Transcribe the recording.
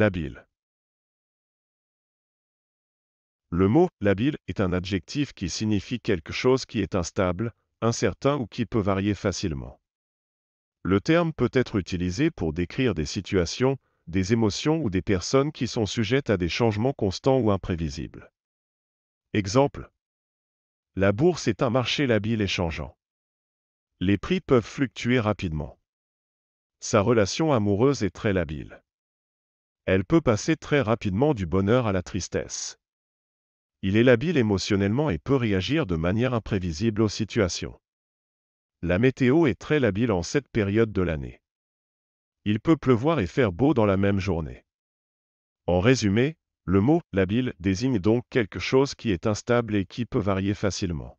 Labile. Le mot labile est un adjectif qui signifie quelque chose qui est instable, incertain ou qui peut varier facilement. Le terme peut être utilisé pour décrire des situations, des émotions ou des personnes qui sont sujettes à des changements constants ou imprévisibles. Exemple. La bourse est un marché labile et changeant. Les prix peuvent fluctuer rapidement. Sa relation amoureuse est très labile elle peut passer très rapidement du bonheur à la tristesse. Il est labile émotionnellement et peut réagir de manière imprévisible aux situations. La météo est très labile en cette période de l'année. Il peut pleuvoir et faire beau dans la même journée. En résumé, le mot labile désigne donc quelque chose qui est instable et qui peut varier facilement.